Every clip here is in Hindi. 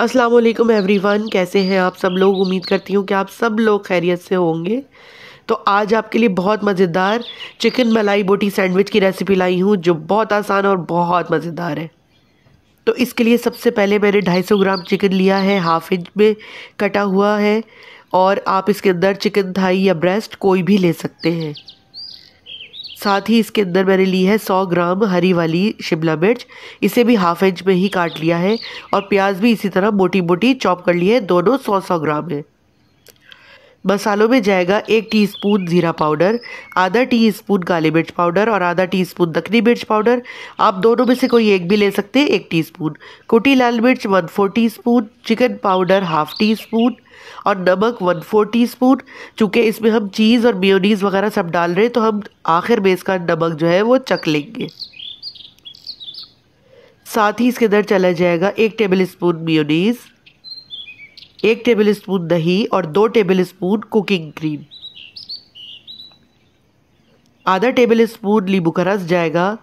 अस्सलाम वालेकुम एवरीवन कैसे हैं आप सब लोग उम्मीद करती हूँ कि आप सब लोग खैरियत से होंगे तो आज आपके लिए बहुत मज़ेदार चिकन मलाई बोटी सैंडविच की रेसिपी लाई हूँ जो बहुत आसान और बहुत मज़ेदार है तो इसके लिए सबसे पहले मैंने 250 ग्राम चिकन लिया है हाफ इंच में कटा हुआ है और आप इसके अंदर चिकन थाई या ब्रेस्ट कोई भी ले सकते हैं साथ ही इसके अंदर मैंने ली है सौ ग्राम हरी वाली शिमला मिर्च इसे भी हाफ इंच में ही काट लिया है और प्याज भी इसी तरह मोटी मोटी चॉप कर ली है दोनों सौ सौ ग्राम है मसालों में जाएगा एक टीस्पून ज़ीरा पाउडर आधा टीस्पून काली मिर्च पाउडर और आधा टीस्पून दखनी मिर्च पाउडर आप दोनों में से कोई एक भी ले सकते हैं एक टीस्पून कोटी लाल मिर्च one four teaspoon chicken powder half teaspoon और नमक वन 4 टीस्पून स्पून चूँकि इसमें हम चीज़ और मेयोनीज़ वगैरह सब डाल रहे हैं तो हम आखिर में इसका नमक जो है वो चख लेंगे साथ ही इसके अंदर चला जाएगा एक टेबल स्पून म्योनीस एक टेबल स्पून दही और दो टेबल स्पून कुकिंग क्रीम आधा टेबल स्पून नींबू का रस जाएगा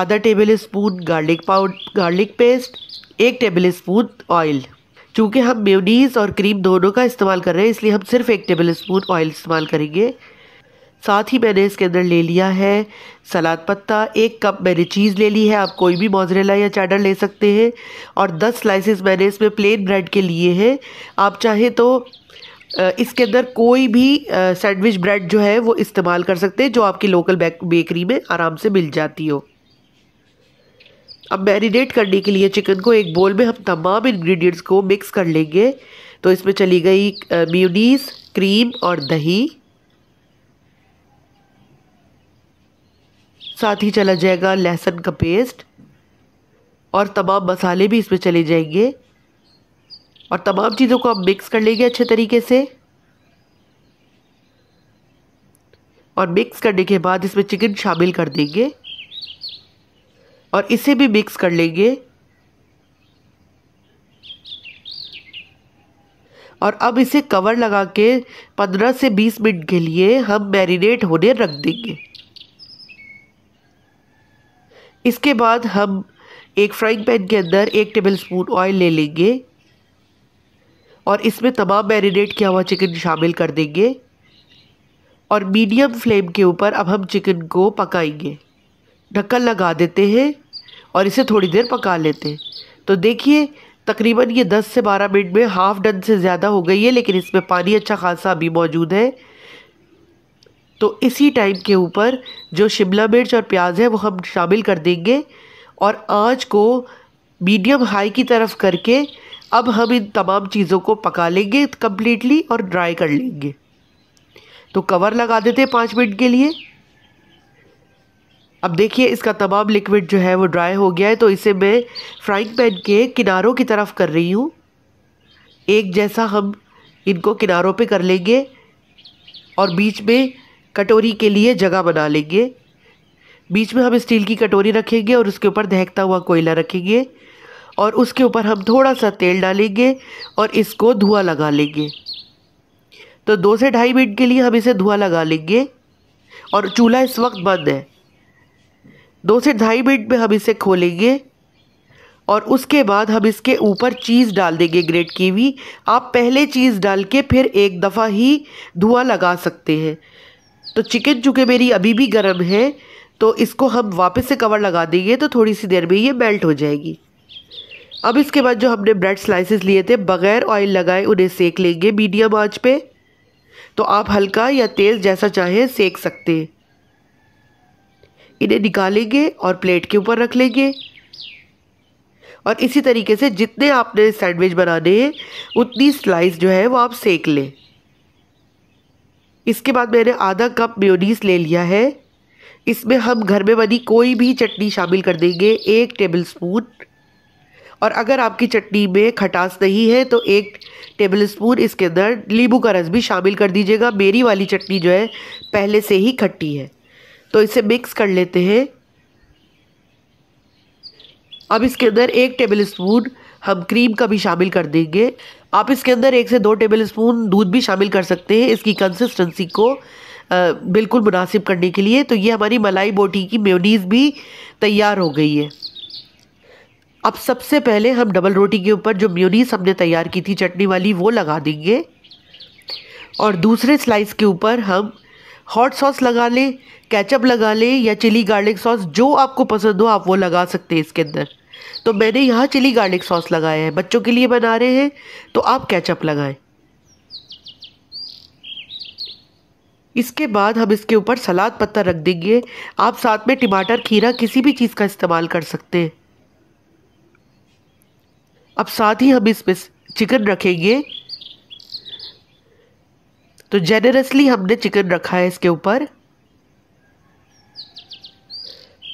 आधा tablespoon garlic powder garlic paste एक टेबल स्पून ऑयल चूँकि हम मेयोनीज़ और क्रीम दोनों का इस्तेमाल कर रहे हैं इसलिए हम सिर्फ एक टेबल स्पून ऑयल इस्तेमाल करेंगे साथ ही मैंने इसके अंदर ले लिया है सलाद पत्ता एक कप मैंने चीज़ ले ली है आप कोई भी मोजरेला या चाडर ले सकते हैं और दस स्लाइसेस मैंने इसमें प्लेन ब्रेड के लिए हैं आप चाहे तो इसके अंदर कोई भी सैंडविच ब्रेड जो है वो इस्तेमाल कर सकते हैं जो आपकी लोकल बेकरी में आराम से मिल जाती हो अब मैरिनेट करने के लिए चिकन को एक बोल में हम तमाम इन्ग्रीडियंट्स को मिक्स कर लेंगे तो इसमें चली गई म्यूनीस क्रीम और दही साथ ही चला जाएगा लहसुन का पेस्ट और तमाम मसाले भी इसमें चले जाएंगे और तमाम चीज़ों को हम मिक्स कर लेंगे अच्छे तरीके से और मिक्स करने के बाद इसमें चिकन शामिल कर देंगे और इसे भी मिक्स कर लेंगे और अब इसे कवर लगा के 15 से 20 मिनट के लिए हम मैरिनेट होने रख देंगे इसके बाद हम एक फ्राइंग पैन के अंदर एक टेबल स्पून ऑयल ले लेंगे और इसमें तमाम मैरिनेट किया हुआ चिकन शामिल कर देंगे और मीडियम फ्लेम के ऊपर अब हम चिकन को पकाएंगे ढक्कन लगा देते हैं और इसे थोड़ी देर पका लेते तो देखिए तकरीबन ये 10 से 12 मिनट में हाफ़ डन से ज़्यादा हो गई है लेकिन इसमें पानी अच्छा खासा अभी मौजूद है तो इसी टाइम के ऊपर जो शिमला मिर्च और प्याज है वो हम शामिल कर देंगे और आँच को मीडियम हाई की तरफ करके अब हम इन तमाम चीज़ों को पका लेंगे कम्प्लीटली और ड्राई कर लेंगे तो कवर लगा देते हैं पाँच मिनट के लिए अब देखिए इसका तमाम लिक्विड जो है वो ड्राई हो गया है तो इसे मैं फ्राइंग पैन के किनारों की तरफ कर रही हूँ एक जैसा हम इनको किनारों पे कर लेंगे और बीच में कटोरी के लिए जगह बना लेंगे बीच में हम स्टील की कटोरी रखेंगे और उसके ऊपर दहकता हुआ कोयला रखेंगे और उसके ऊपर हम थोड़ा सा तेल डालेंगे और इसको धुआँ लगा लेंगे तो दो से ढाई मिनट के लिए हम इसे धुआँ लगा लेंगे और चूल्हा इस वक्त बंद है दो से ढाई मिनट में हम इसे खोलेंगे और उसके बाद हम इसके ऊपर चीज़ डाल देंगे ग्रेट कीवी आप पहले चीज़ डाल के फिर एक दफ़ा ही धुआं लगा सकते हैं तो चिकन चूँकि मेरी अभी भी गर्म है तो इसको हम वापस से कवर लगा देंगे तो थोड़ी सी देर में ये मेल्ट हो जाएगी अब इसके बाद जो हमने ब्रेड स्लाइसेस लिए थे बग़ैर ऑयल लगाए उन्हें सेक लेंगे मीडियम आँच पे तो आप हल्का या तेज़ जैसा चाहें सेक सकते हैं इन्हें निकालेंगे और प्लेट के ऊपर रख लेंगे और इसी तरीके से जितने आपने सैंडविच बनाने हैं उतनी स्लाइस जो है वो आप सेक लें इसके बाद मैंने आधा कप म्योनीस ले लिया है इसमें हम घर में बनी कोई भी चटनी शामिल कर देंगे एक टेबल स्पून और अगर आपकी चटनी में खटास नहीं है तो एक टेबल स्पून इसके अंदर नींबू का रस भी शामिल कर दीजिएगा मेरी वाली चटनी जो है पहले से ही खट्टी है तो इसे मिक्स कर लेते हैं अब इसके अंदर एक टेबल स्पून हम क्रीम का भी शामिल कर देंगे आप इसके अंदर एक से दो टेबल स्पून दूध भी शामिल कर सकते हैं इसकी कंसिस्टेंसी को बिल्कुल मुनासिब करने के लिए तो ये हमारी मलाई बोटी की मेयोनीज़ भी तैयार हो गई है अब सबसे पहले हम डबल रोटी के ऊपर जो म्यूनीस हमने तैयार की थी चटनी वाली वो लगा देंगे और दूसरे स्लाइस के ऊपर हम हॉट सॉस लगा लें कैचअप लगा लें या चिली गार्लिक सॉस जो आपको पसंद हो आप वो लगा सकते हैं इसके अंदर तो मैंने यहाँ चिली गार्लिक सॉस लगाया है बच्चों के लिए बना रहे हैं तो आप कैचअप लगाएं इसके बाद हम इसके ऊपर सलाद पत्ता रख देंगे आप साथ में टमाटर खीरा किसी भी चीज़ का इस्तेमाल कर सकते हैं अब साथ ही हम इसमें चिकन रखेंगे तो जेनरसली हमने चिकन रखा है इसके ऊपर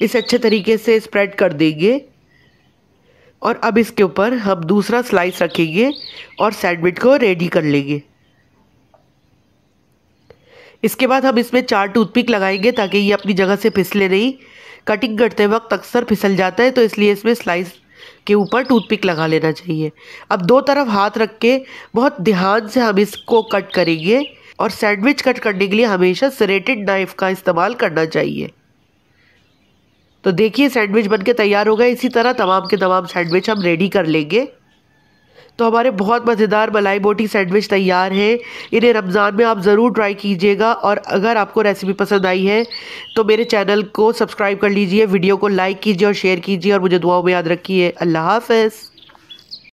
इसे अच्छे तरीके से स्प्रेड कर देंगे और अब इसके ऊपर हम दूसरा स्लाइस रखेंगे और सैंडविच को रेडी कर लेंगे इसके बाद हम इसमें चार टूथपिक लगाएंगे ताकि ये अपनी जगह से फिसले नहीं कटिंग करते वक्त अक्सर फिसल जाता है तो इसलिए इसमें स्लाइस के ऊपर टूथपिक लगा लेना चाहिए अब दो तरफ हाथ रख के बहुत ध्यान से हम इसको कट करेंगे और सैंडविच कट करने के लिए हमेशा सरेटेड नाइफ़ का इस्तेमाल करना चाहिए तो देखिए सैंडविच बन के तैयार हो गए इसी तरह तमाम के तमाम सैंडविच हम रेडी कर लेंगे तो हमारे बहुत मज़ेदार मलाई बोटी सैंडविच तैयार हैं इन्हें रमज़ान में आप ज़रूर ट्राई कीजिएगा और अगर आपको रेसिपी पसंद आई है तो मेरे चैनल को सब्सक्राइब कर लीजिए वीडियो को लाइक कीजिए और शेयर कीजिए और मुझे दुआओं में याद रखिए अल्लाह हाफ